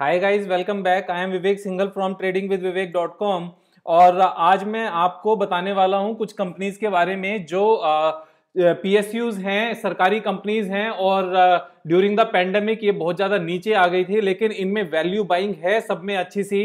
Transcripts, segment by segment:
hi guys welcome back I am Vivek Singhal from trading with Vivek dot com और uh, आज मैं आपको बताने वाला हूं कुछ कंपनीज के बारे में जो पी एस यूज हैं सरकारी कंपनीज हैं और ड्यूरिंग द पेंडेमिक ये बहुत ज़्यादा नीचे आ गई थी लेकिन इनमें वैल्यू बाइंग है सब में अच्छी सी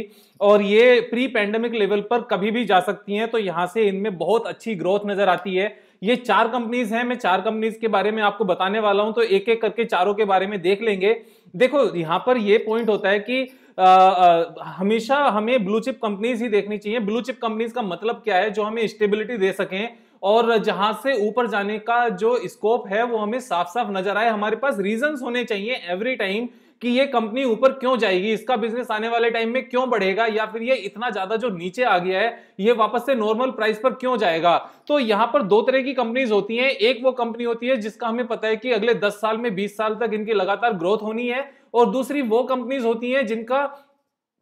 और ये प्री पेंडेमिक लेवल पर कभी भी जा सकती हैं तो यहाँ से इनमें बहुत अच्छी ग्रोथ नज़र आती है ये चार कंपनीज हैं मैं चार कंपनीज के बारे में आपको बताने वाला हूं तो एक एक करके चारों के बारे में देख लेंगे देखो यहां पर ये पॉइंट होता है कि आ, आ, हमेशा हमें ब्लू चिप कंपनीज ही देखनी चाहिए ब्लू चिप कंपनीज का मतलब क्या है जो हमें स्टेबिलिटी दे सकें और जहां से ऊपर जाने का जो स्कोप है वो हमें साफ साफ नजर आए हमारे पास रीजंस होने चाहिए एवरी टाइम कि ये कंपनी ऊपर क्यों जाएगी इसका बिजनेस आने वाले टाइम में क्यों बढ़ेगा या फिर ये इतना ज्यादा जो नीचे आ गया है ये वापस से नॉर्मल प्राइस पर क्यों जाएगा तो यहां पर दो तरह की कंपनीज होती हैं एक वो कंपनी होती है जिसका हमें पता है कि अगले दस साल में बीस साल तक इनकी लगातार ग्रोथ होनी है और दूसरी वो कंपनीज होती हैं जिनका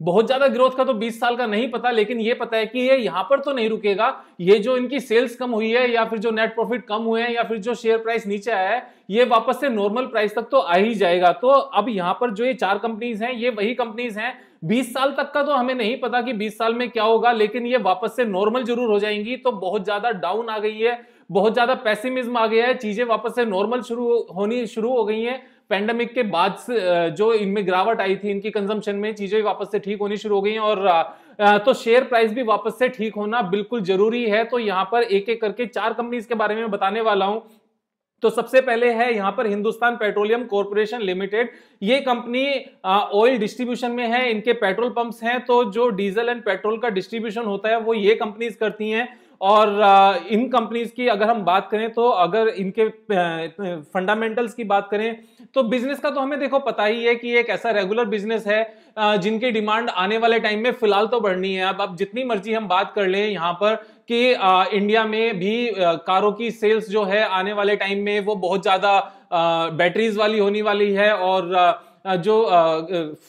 बहुत ज्यादा ग्रोथ का तो 20 साल का नहीं पता लेकिन ये पता है कि ये यहां पर तो नहीं रुकेगा ये जो इनकी सेल्स कम हुई है या फिर जो नेट प्रॉफिट कम हुए हैं या फिर जो शेयर प्राइस नीचे आया है ये वापस से नॉर्मल प्राइस तक तो आ ही जाएगा तो अब यहां पर जो ये चार कंपनीज हैं ये वही कंपनीज हैं 20 साल तक का तो हमें नहीं पता कि 20 साल में क्या होगा लेकिन ये वापस से नॉर्मल जरूर हो जाएंगी तो बहुत ज्यादा डाउन आ गई है बहुत ज्यादा पैसिमिज्म आ गया है चीजें वापस से नॉर्मल शुरू होनी शुरू हो गई हैं पैंडमिक के बाद से जो इनमें गिरावट आई थी इनकी कंजम्पशन में चीजें वापस से ठीक होनी शुरू हो गई और तो शेयर प्राइस भी वापस से ठीक होना बिल्कुल जरूरी है तो यहाँ पर एक एक करके चार कंपनीज के बारे में बताने वाला हूं तो सबसे पहले है यहाँ पर हिंदुस्तान पेट्रोलियम कॉरपोरेशन लिमिटेड ये कंपनी ऑयल डिस्ट्रीब्यूशन में है इनके पेट्रोल पंप्स हैं तो जो डीजल एंड पेट्रोल का डिस्ट्रीब्यूशन होता है वो ये कंपनीज करती हैं और इन कंपनीज की अगर हम बात करें तो अगर इनके फंडामेंटल्स की बात करें तो बिजनेस का तो हमें देखो पता ही है कि एक ऐसा रेगुलर बिजनेस है जिनकी डिमांड आने वाले टाइम में फिलहाल तो बढ़नी है अब अब जितनी मर्जी हम बात कर लें यहाँ पर कि इंडिया में भी कारों की सेल्स जो है आने वाले टाइम में वो बहुत ज़्यादा बैटरीज वाली होने वाली है और आ, जो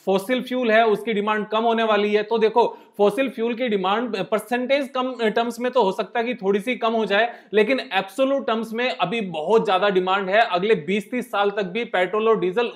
फोसिल फ्यूल है उसकी डिमांड कम होने वाली है तो देखो फोसिल फ्यूल की डिमांड परसेंटेज कम टर्म्स में तो हो सकता है कि थोड़ी सी कम हो जाए लेकिन एप्सोलू टर्म्स में अभी बहुत ज्यादा डिमांड है अगले 20-30 साल तक भी पेट्रोल और डीजल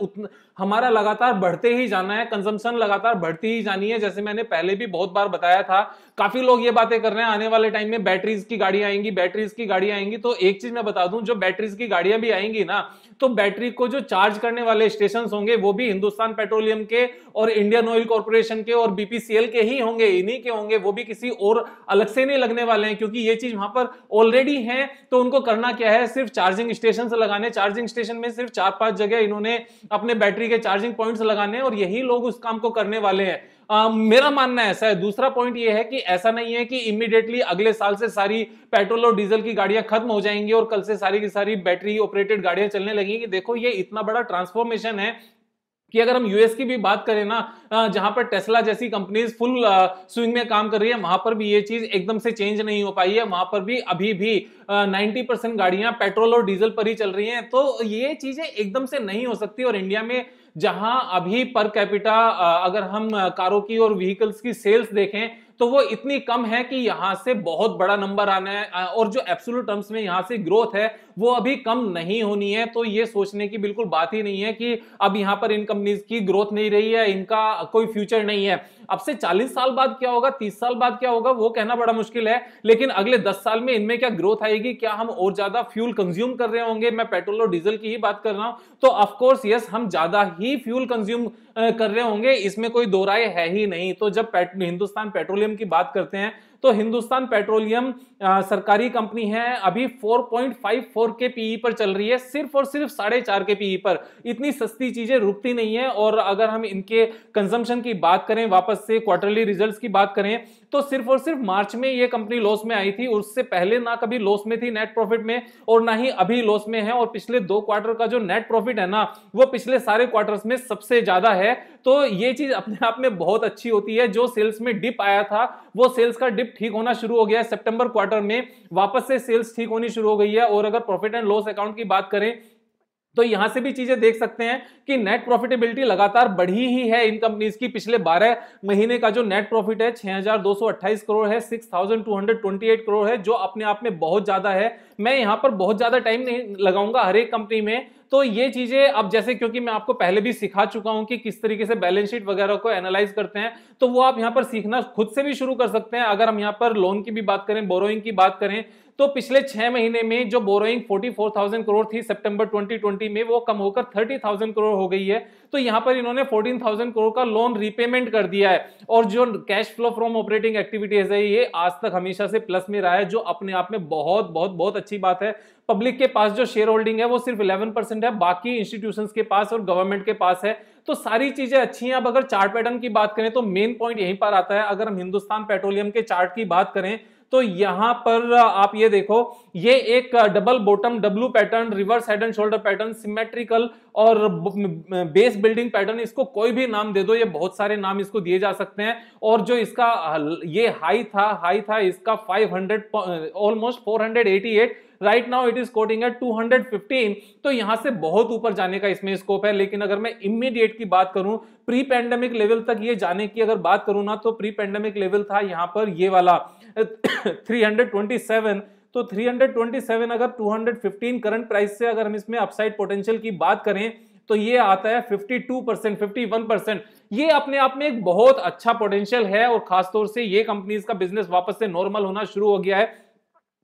हमारा लगातार बढ़ते ही जाना है कंजम्पशन लगातार बढ़ती ही जानी है जैसे मैंने पहले भी बहुत बार बताया था काफी लोग ये बातें कर रहे हैं आने वाले टाइम में बैटरीज की गाड़ियां आएंगी बैटरीज की गाड़ियां आएंगी तो एक चीज मैं बता दूं जो बैटरीज की गाड़ियां भी आएंगी ना तो बैटरी को जो चार्ज करने वाले स्टेशन होंगे वो भी हिंदुस्तान पेट्रोलियम के और इंडियन ऑयल कॉरपोरेशन के और बीपीसीएल के ही होंगे इन्हीं के होंगे वो भी किसी और अलग से नहीं लगने वाले हैं क्योंकि ये चीज वहां पर ऑलरेडी है तो उनको करना क्या है सिर्फ चार्जिंग स्टेशन लगाने चार्जिंग स्टेशन में सिर्फ चार पांच जगह इन्होंने अपने बैटरी के चार्जिंग पॉइंट्स लगाने और यही लोग उस काम को करने वाले हैं आ, मेरा मानना ऐसा है दूसरा पॉइंट ये है कि ऐसा नहीं है कि इमीडिएटली अगले साल से सारी पेट्रोल और डीजल की गाड़ियां खत्म हो जाएंगी और कल से सारी की सारी बैटरी ऑपरेटेड गाड़ियां चलने लगेंगी देखो ये इतना बड़ा ट्रांसफॉर्मेशन है कि अगर हम यूएस की भी बात करें ना जहां पर टेस्ला जैसी कंपनीज फुल स्विंग में काम कर रही है वहां पर भी ये चीज एकदम से चेंज नहीं हो पाई है वहां पर भी अभी भी 90 परसेंट गाड़ियां पेट्रोल और डीजल पर ही चल रही हैं तो ये चीजें एकदम से नहीं हो सकती और इंडिया में जहां अभी पर कैपिटा अगर हम कारों की और व्हीकल्स की सेल्स देखें तो वो इतनी कम है कि यहाँ से बहुत बड़ा नंबर आना है और जो एब्सोलूट टर्म्स में यहाँ से ग्रोथ है वो अभी कम नहीं होनी है तो ये सोचने की बिल्कुल बात ही नहीं है कि अब यहाँ पर इन कंपनीज की ग्रोथ नहीं रही है इनका कोई फ्यूचर नहीं है अब से 40 साल बाद क्या होगा 30 साल बाद क्या होगा वो कहना बड़ा मुश्किल है लेकिन अगले 10 साल में इनमें क्या ग्रोथ आएगी क्या हम और ज्यादा फ्यूल कंज्यूम कर रहे होंगे मैं पेट्रोल और डीजल की ही बात कर रहा हूं तो ऑफकोर्स यस हम ज्यादा ही फ्यूल कंज्यूम कर रहे होंगे इसमें कोई दो राय है ही नहीं तो जब पेट, हिंदुस्तान पेट्रोलियम की बात करते हैं तो हिंदुस्तान पेट्रोलियम सरकारी कंपनी है अभी 4.54 के पीई पर चल रही है सिर्फ और सिर्फ साढ़े चार के पीई पर इतनी सस्ती चीजें रुकती नहीं है और अगर हम इनके कंजम्पशन की बात करें वापस से क्वार्टरली रिजल्ट्स की बात करें तो सिर्फ और सिर्फ मार्च में ये कंपनी लॉस में आई थी उससे पहले ना कभी लॉस में थी नेट प्रॉफिट में और ना ही अभी लॉस में है और पिछले दो क्वार्टर का जो नेट प्रॉफिट है ना वो पिछले सारे क्वार्टर्स में सबसे ज्यादा है तो ये चीज अपने आप में बहुत अच्छी होती है जो सेल्स में डिप आया था वो सेल्स का डिप ठीक होना शुरू हो गया है सेप्टेम्बर क्वार्टर में वापस से सेल्स ठीक होनी शुरू हो गई है और अगर प्रॉफिट एंड लॉस अकाउंट की बात करें तो यहां से भी चीजें देख सकते हैं कि नेट प्रॉफिटेबिलिटी लगातार बढ़ी ही है इन कंपनीज की पिछले 12 महीने का जो नेट प्रॉफिट है 6,228 करोड़ है 6,228 करोड़ है जो अपने आप में बहुत ज्यादा है मैं यहां पर बहुत ज्यादा टाइम नहीं लगाऊंगा हर एक कंपनी में तो ये चीजें अब जैसे क्योंकि मैं आपको पहले भी सिखा चुका हूं कि किस तरीके से बैलेंस शीट वगैरह को एनालाइज करते हैं तो वो आप यहाँ पर सीखना खुद से भी शुरू कर सकते हैं अगर हम यहां पर लोन की भी बात करें बोरोइंग की बात करें तो पिछले छह महीने में जो बोरोइंग 44,000 करोड़ थी सितंबर 2020 में वो कम होकर 30,000 करोड़ हो गई है तो यहां पर इन्होंने 14,000 करोड़ का लोन रीपेमेंट कर दिया है और जो cash flow from operating activities है ये आज तक हमेशा से प्लस में रहा है जो अपने आप में बहुत बहुत बहुत अच्छी बात है पब्लिक के पास जो शेयर होल्डिंग है वो सिर्फ 11 परसेंट है बाकी इंस्टीट्यूशन के पास और गवर्नमेंट के पास है तो सारी चीजें अच्छी हैं अब अगर चार्ट पैटर्न की बात करें तो मेन पॉइंट यहीं पर आता है अगर हम हिंदुस्तान पेट्रोलियम के चार्ट की बात करें तो यहां पर आप ये देखो ये एक double bottom W pattern reverse head and shoulder pattern symmetrical और बेस बिल्डिंग पैटर्न इसको कोई भी नाम दे दो ये बहुत सारे नाम इसको दिए जा सकते हैं और जो इसका ये हाई था हाई था इसका 500 almost 488 right now it is quoting at 215 तो यहां से बहुत ऊपर जाने का इसमें स्कोप है लेकिन अगर मैं इमीडिएट की बात करूं प्री पैंडेमिक लेवल तक ये जाने की अगर बात करूं ना तो प्री पैंडेमिक लेवल था यहां पर ये वाला 327 तो 327 अगर 215 करंट प्राइस से अगर हम इसमें अपसाइड पोटेंशियल की बात करें तो ये आता है 52 परसेंट फिफ्टी परसेंट ये अपने आप में एक बहुत अच्छा पोटेंशियल है और खासतौर से ये कंपनीज का बिजनेस वापस से नॉर्मल होना शुरू हो गया है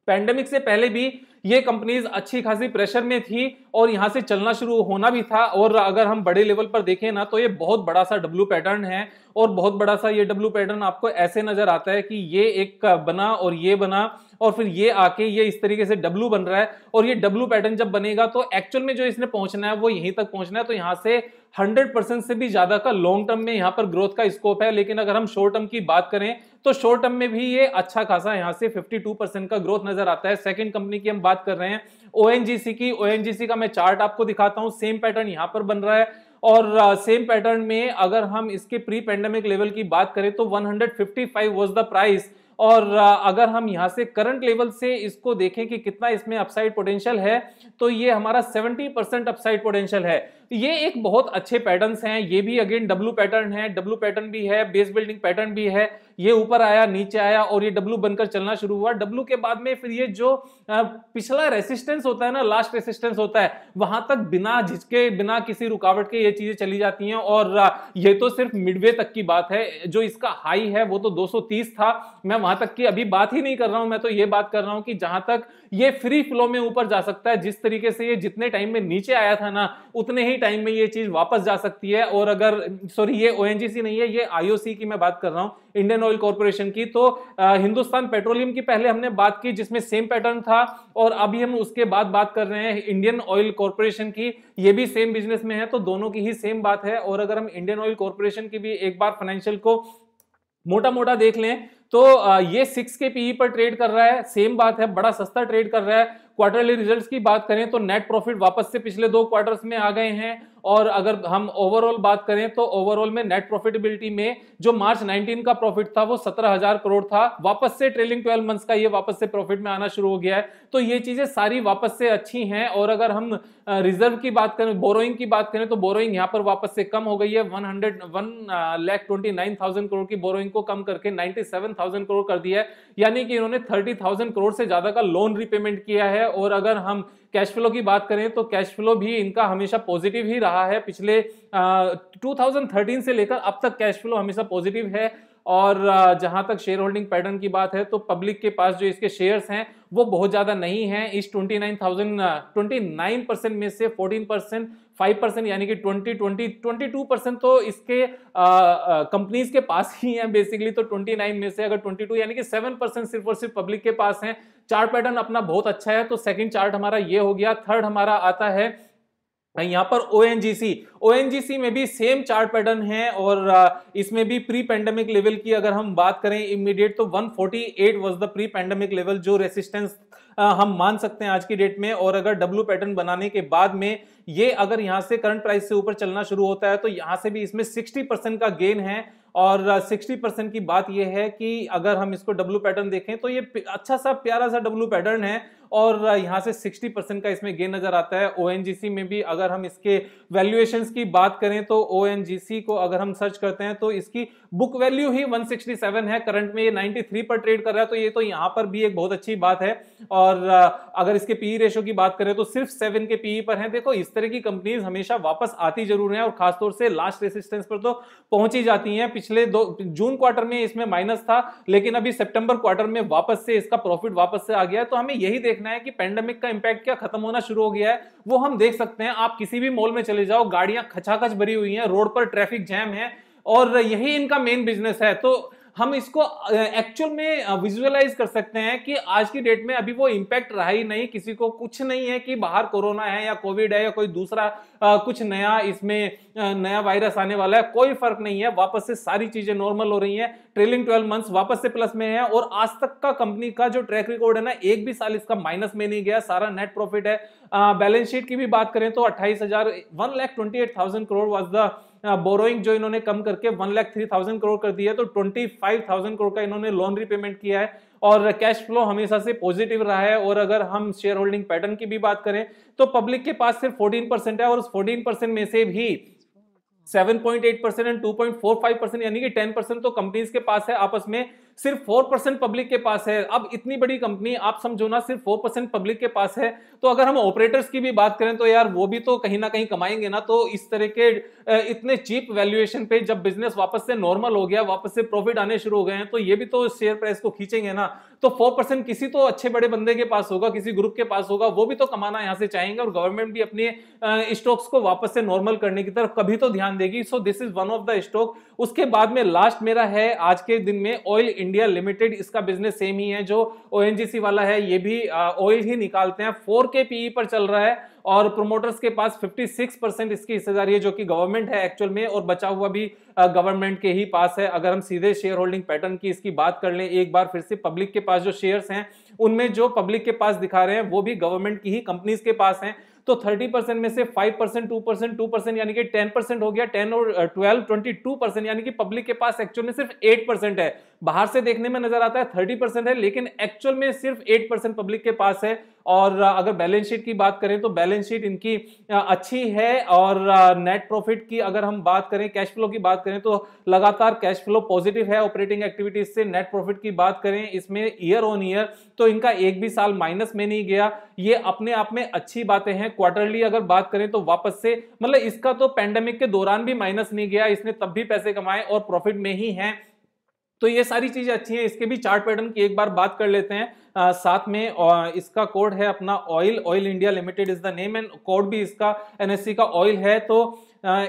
पैंडेमिक से पहले भी ये कंपनीज अच्छी खासी प्रेशर में थी और यहाँ से चलना शुरू होना भी था और अगर हम बड़े लेवल पर देखें ना तो ये बहुत बड़ा सा डब्ल्यू पैटर्न है और बहुत बड़ा सा ये डब्ल्यू पैटर्न आपको ऐसे नजर आता है कि ये एक बना और ये बना और फिर ये आके ये इस तरीके से डब्लू बन रहा है और ये डब्लू पैटर्न जब बनेगा तो एक्चुअल में जो इसने पहुंचना है वो यहीं तक पहुंचना है तो यहाँ से 100 परसेंट से भी ज्यादा का लॉन्ग टर्म में यहाँ पर ग्रोथ का स्कोप है लेकिन अगर हम शॉर्ट टर्म की बात करें तो शॉर्ट टर्म में भी ये अच्छा खासा यहाँ से 52 परसेंट का ग्रोथ नजर आता है सेकंड कंपनी की हम बात कर रहे हैं ओएनजीसी की ओएनजीसी का मैं चार्ट आपको दिखाता हूँ सेम पैटर्न यहाँ पर बन रहा है और सेम uh, पैटर्न में अगर हम इसके प्री पेंडेमिक लेवल की बात करें तो 155 हंड्रेड द प्राइस और अगर हम यहाँ से करंट लेवल से इसको देखें कि कितना इसमें अपसाइड पोटेंशियल है तो ये हमारा 70 परसेंट अपसाइड पोटेंशियल है ये एक बहुत अच्छे पैटर्न हैं ये भी अगेन डब्लू पैटर्न है डब्लू पैटर्न भी है बेस बिल्डिंग पैटर्न भी है ये ऊपर आया नीचे आया और ये डब्लू बनकर चलना शुरू हुआ डब्लू के बाद में फिर ये जो पिछला रेसिस्टेंस होता है ना लास्ट रेसिस्टेंस होता है वहां तक बिना झिझके बिना किसी रुकावट के ये चीजें चली जाती हैं और ये तो सिर्फ मिडवे तक की बात है जो इसका हाई है वो तो 230 था मैं वहां तक की अभी बात ही नहीं कर रहा हूं मैं तो ये बात कर रहा हूं कि जहां तक ये फ्री फ्लो में ऊपर जा सकता है जिस तरीके से ये जितने टाइम में नीचे आया था ना उतने ही टाइम में ये चीज वापस जा सकती है और अगर सॉरी ये ओ नहीं है ये आईओसी की मैं बात कर रहा हूँ इंडियन ऑयल कॉर्पोरेशन की तो आ, हिंदुस्तान पेट्रोलियम की पहले हमने बात की जिसमें सेम पैटर्न था और अभी हम उसके बाद बात कर रहे हैं इंडियन ऑयल कॉर्पोरेशन की ये भी सेम बिजनेस में है तो दोनों की ही सेम बात है और अगर हम इंडियन ऑयल कॉर्पोरेशन की भी एक बार फाइनेंशियल को मोटा मोटा देख लें तो ये सिक्स के पीई e पर ट्रेड कर रहा है सेम बात है बड़ा सस्ता ट्रेड कर रहा है क्वार्टरली रिजल्ट्स की बात करें तो नेट प्रॉफिट वापस से पिछले दो क्वार्टर्स में आ गए हैं और अगर हम ओवरऑल बात करें तो ओवरऑल में नेट प्रॉफिटेबिलिटी में जो मार्च 19 का प्रॉफिट था वो सत्रह हजार करोड़ था वापस से ट्रेलिंग 12 मंथ्स का ये वापस से प्रॉफिट में आना शुरू हो गया है तो ये चीजें सारी वापस से अच्छी हैं और अगर हम रिजर्व की बात करें बोरोइंग की बात करें तो बोरोइंग यहाँ पर वापस से कम हो गई है one hundred one lakh twenty nine thousand crore की बोरोइंग को कम करके नाइन्टी करोड़ कर दिया है यानी कि इन्होंने थर्टी थाउजेंड करोड़ से ज्यादा का लोन रिपेमेंट किया है और अगर हम कैश फ्लो की बात करें तो कैश फ्लो भी इनका हमेशा पॉजिटिव ही रहा है पिछले टू 2013 से लेकर अब तक कैश फ्लो हमेशा पॉजिटिव है और जहां तक शेयर होल्डिंग पैटर्न की बात है तो पब्लिक के पास जो इसके शेयर्स हैं वो बहुत ज़्यादा नहीं हैं इस 29,000 29 परसेंट में से 14 परसेंट फाइव परसेंट यानी कि twenty twenty twenty two percent तो इसके कंपनीज के पास ही हैं बेसिकली तो ट्वेंटी नाइन में से अगर ट्वेंटी टू यानी कि सेवन परसेंट सिर्फ और सिर्फ पब्लिक के पास हैं चार्ट पैटर्न अपना बहुत अच्छा है तो सेकेंड चार्ट हमारा ये हो गया थर्ड हमारा आता है यहाँ पर ओ एन एन जी जी सी ओ सी में भी सेम चार्ट पैटर्न है और इसमें भी प्री पेंडेमिक लेवल की अगर हम बात करें इमीडिएट तो 148 was the pre pandemic level जो रेसिस्टेंस हम मान सकते हैं आज की डेट में और अगर डब्ल्यू पैटर्न बनाने के बाद में ये अगर यहां से करंट प्राइस से ऊपर चलना शुरू होता है तो यहां से भी इसमें 60 परसेंट का गेन है और 60 परसेंट की बात यह है कि अगर हम इसको डब्लू पैटर्न देखें तो ये अच्छा सा प्यारा सा डब्लू पैटर्न है और यहाँ से 60 परसेंट का इसमें गेन नजर आता है ओ में भी अगर हम इसके वैल्यूएशंस की बात करें तो ओ को अगर हम सर्च करते हैं तो इसकी बुक वैल्यू ही 167 है करंट में ये 93 पर ट्रेड कर रहा है तो ये तो यहाँ पर भी एक बहुत अच्छी बात है और अगर इसके पीई रेशो e की बात करें तो सिर्फ सेवन के पीई e पर है देखो इस तरह की कंपनीज हमेशा वापस आती जरूर है और खासतौर से लास्ट रेसिस्टेंस पर तो पहुंची जाती है पिछले दो जून क्वार्टर में इसमें माइनस था लेकिन अभी सितंबर क्वार्टर में वापस से इसका प्रॉफिट वापस से आ गया है तो हमें यही देखना है कि पेंडेमिक का इंपैक्ट क्या खत्म होना शुरू हो गया है वो हम देख सकते हैं आप किसी भी मॉल में चले जाओ गाड़ियां खचाखच भरी हुई हैं रोड पर ट्रैफिक जैम है और यही इनका मेन बिजनेस है तो हम इसको एक्चुअल में विजुअलाइज कर सकते हैं कि आज की डेट में अभी वो इम्पैक्ट रहा ही नहीं किसी को कुछ नहीं है कि बाहर कोरोना है या कोविड है या कोई दूसरा आ, कुछ नया इसमें नया वायरस आने वाला है कोई फर्क नहीं है वापस से सारी चीजें नॉर्मल हो रही है ट्रेलिंग ट्वेल्व मंथ्स वापस से प्लस में है और आज तक का कंपनी का जो ट्रैक रिकॉर्ड है ना एक भी साल इसका माइनस में नहीं गया सारा नेट प्रॉफिट है बैलेंस शीट की भी बात करें तो अट्ठाईस हजार one lakh twenty eight thousand crore was the borrowing हाँ, जो इन्होंने कम करके one lakh three thousand crore कर दिया तो ट्वेंटी फाइव थाउजेंड करोड़ का इन्होंने लोन रिपेमेंट किया है और कैश फ्लो हमेशा से पॉजिटिव रहा है और अगर हम शेयर होल्डिंग पैटर्न की भी बात करें तो पब्लिक के पास सिर्फ फोर्टीन परसेंट है और उस फोर्टीन परसेंट में से भी 7.8 परसेंट एंड 2.45 परसेंट यानी कि 10 परसेंट तो कंपनीज के पास है आपस में सिर्फ फोर परसेंट पब्लिक के पास है अब इतनी बड़ी कंपनी आप समझो ना सिर्फ फोर परसेंट पब्लिक के पास है तो अगर हम ऑपरेटर्स की भी बात करें तो यार वो भी तो कहीं ना कहीं कमाएंगे ना तो इस तरह के इतने चीप वैल्यूएशन पे जब बिजनेस वापस से नॉर्मल हो गया वापस से प्रॉफिट आने शुरू हो गए हैं तो ये भी तो शेयर प्राइस को खींचेंगे ना तो फोर परसेंट किसी तो अच्छे बड़े बंदे के पास होगा किसी ग्रुप के पास होगा वो भी तो कमाना यहाँ से चाहेंगे और गवर्नमेंट भी अपने स्टॉक्स को वापस से नॉर्मल करने की तरफ कभी तो ध्यान देगी so this is one of the stock उसके बाद में लास्ट मेरा है आज के दिन में ऑयल इंडिया लिमिटेड इसका बिजनेस सेम ही है जो ओ वाला है ये भी ऑयल ही निकालते हैं फोर के पीई पर चल रहा है और प्रोमोटर्स के पास 56 परसेंट इसकी हिस्सेदारी है जो कि गवर्नमेंट है एक्चुअल में और बचा हुआ भी गवर्नमेंट के ही पास है अगर हम सीधे शेयर होल्डिंग पैटर्न की इसकी बात कर लें एक बार फिर से पब्लिक के पास जो शेयर्स हैं उनमें जो पब्लिक के पास दिखा रहे हैं वो भी गवर्नमेंट की ही कंपनीज के पास हैं तो थर्टी परसेंट में से five percent two percent two percent यानी कि टेन परसेंट हो गया टेन और ट्वेल्व ट्वेंटी टू परसेंट यानी कि पब्लिक के पास एक्चुअल में सिर्फ एट परसेंट है बाहर से देखने में नजर आता है थर्टी परसेंट है लेकिन एक्चुअल में सिर्फ एट परसेंट पब्लिक के पास है और अगर बैलेंस शीट की बात करें तो बैलेंस शीट इनकी अच्छी है और नेट प्रॉफिट की अगर हम बात करें कैश फ्लो की बात करें तो लगातार कैश फ्लो पॉजिटिव है ऑपरेटिंग एक्टिविटीज से नेट प्रॉफिट की बात करें इसमें ईयर ऑन ईयर तो इनका एक भी साल माइनस में नहीं गया ये अपने आप में अच्छी बातें हैं क्वार्टरली अगर बात करें तो वापस से मतलब इसका तो पैंडेमिक के दौरान भी माइनस नहीं गया इसने तब भी पैसे कमाए और प्रॉफिट में ही है तो ये सारी चीजें अच्छी हैं इसके भी चार्ट पैटर्न की एक बार बात कर लेते हैं साथ में इसका कोड है अपना Oil Oil India Limited is the name and code भी इसका एनएससी का ऑयल है तो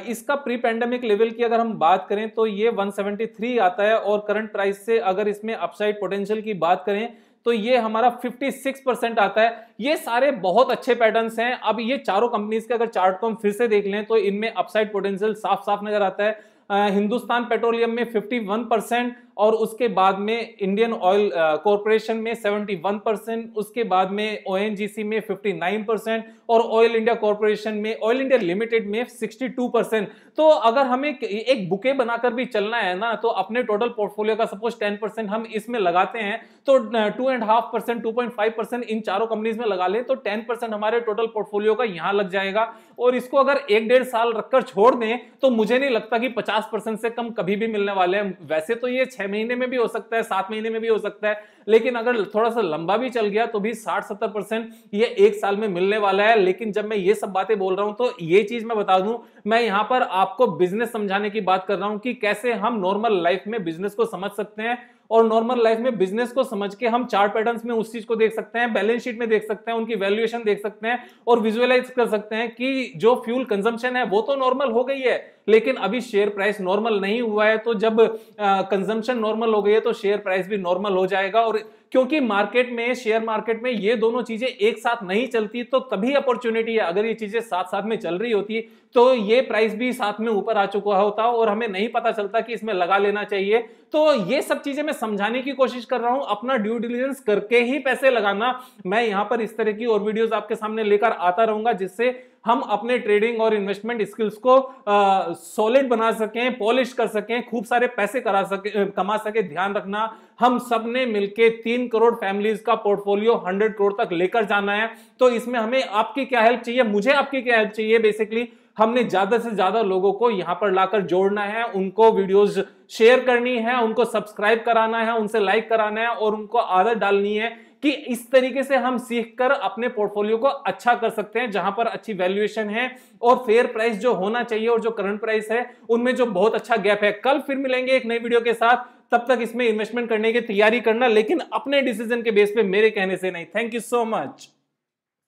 इसका प्री पैंडमिक लेवल की अगर हम बात करें तो ये 173 आता है और करंट प्राइस से अगर इसमें अपसाइड पोटेंशियल की बात करें तो ये हमारा 56 परसेंट आता है ये सारे बहुत अच्छे पैटर्न्स हैं अब ये चारों कंपनीज के अगर चार्ट को हम फिर से देख लें तो इनमें अपसाइड पोटेंशियल साफ साफ नजर आता है हिंदुस्तान पेट्रोलियम में 51 परसेंट और उसके बाद में इंडियन ऑयल कॉरपोरेशन में 71 परसेंट उसके बाद में ओ में 59 परसेंट और ऑयल इंडिया कॉरपोरेशन में ऑयल इंडिया लिमिटेड में 62 परसेंट तो अगर हमें एक बुके बनाकर भी चलना है ना तो अपने टोटल पोर्टफोलियो का सपोज 10 परसेंट हम इसमें लगाते हैं तो two and half percent two point five percent इन चारों कंपनीज में लगा ले तो टेन परसेंट हमारे टोटल पोर्टफोलियो का यहाँ लग जाएगा और इसको अगर एक डेढ़ साल रखकर छोड़ दें तो मुझे नहीं लगता कि पचास परसेंट से कम कभी भी मिलने वाले हैं वैसे तो ये छह छह महीने में भी हो सकता है सात महीने में भी हो सकता है लेकिन अगर थोड़ा सा लंबा भी चल गया तो भी साठ सत्तर परसेंट ये एक साल में मिलने वाला है लेकिन जब मैं ये सब बातें बोल रहा हूं तो ये चीज मैं बता दूं मैं यहां पर आपको बिजनेस समझाने की बात कर रहा हूं कि कैसे हम नॉर्मल लाइफ में बिजनेस को समझ सकते हैं और नॉर्मल लाइफ में बिजनेस को समझ के हम चार्ट पैटर्न में उस चीज को देख सकते हैं बैलेंस शीट में देख सकते हैं उनकी वैल्यूएशन देख सकते हैं और विजुअलाइज कर सकते हैं कि जो फ्यूल कंजम्पशन है वो तो नॉर्मल हो गई है लेकिन अभी शेयर प्राइस नॉर्मल नहीं हुआ है तो जब कंजम्पशन नॉर्मल हो गई है तो शेयर प्राइस भी नॉर्मल हो जाएगा और क्योंकि मार्केट में शेयर मार्केट में ये दोनों चीजें एक साथ नहीं चलती तो तभी अपॉर्चुनिटी है अगर ये चीजें साथ साथ में चल रही होती तो ये प्राइस भी साथ में ऊपर आ चुका होता और हमें नहीं पता चलता कि इसमें लगा लेना चाहिए तो ये सब चीजें मैं समझाने की कोशिश कर रहा हूं अपना ड्यू डिलीजेंस करके ही पैसे लगाना मैं यहां पर इस तरह की और वीडियोस आपके सामने लेकर आता रहूंगा जिससे हम अपने ट्रेडिंग और इन्वेस्टमेंट स्किल्स को सॉलिड बना सकें पॉलिश कर सकें खूब सारे पैसे करा सके कमा सके ध्यान रखना हम सब ने मिलकर तीन करोड़ फैमिलीज का पोर्टफोलियो हंड्रेड करोड़ तक लेकर जाना है तो इसमें हमें आपकी क्या हेल्प चाहिए मुझे आपकी क्या हेल्प चाहिए बेसिकली हमने ज्यादा से ज्यादा लोगों को यहां पर लाकर जोड़ना है उनको वीडियोस शेयर करनी है उनको सब्सक्राइब कराना है उनसे लाइक कराना है और उनको आदत डालनी है कि इस तरीके से हम सीखकर अपने पोर्टफोलियो को अच्छा कर सकते हैं जहां पर अच्छी वैल्यूएशन है और फेयर प्राइस जो होना चाहिए और जो करंट प्राइस है उनमें जो बहुत अच्छा गैप है कल फिर मिलेंगे एक नई वीडियो के साथ तब तक इसमें इन्वेस्टमेंट करने की तैयारी करना लेकिन अपने डिसीजन के बेस पे मेरे कहने से नहीं थैंक यू सो मच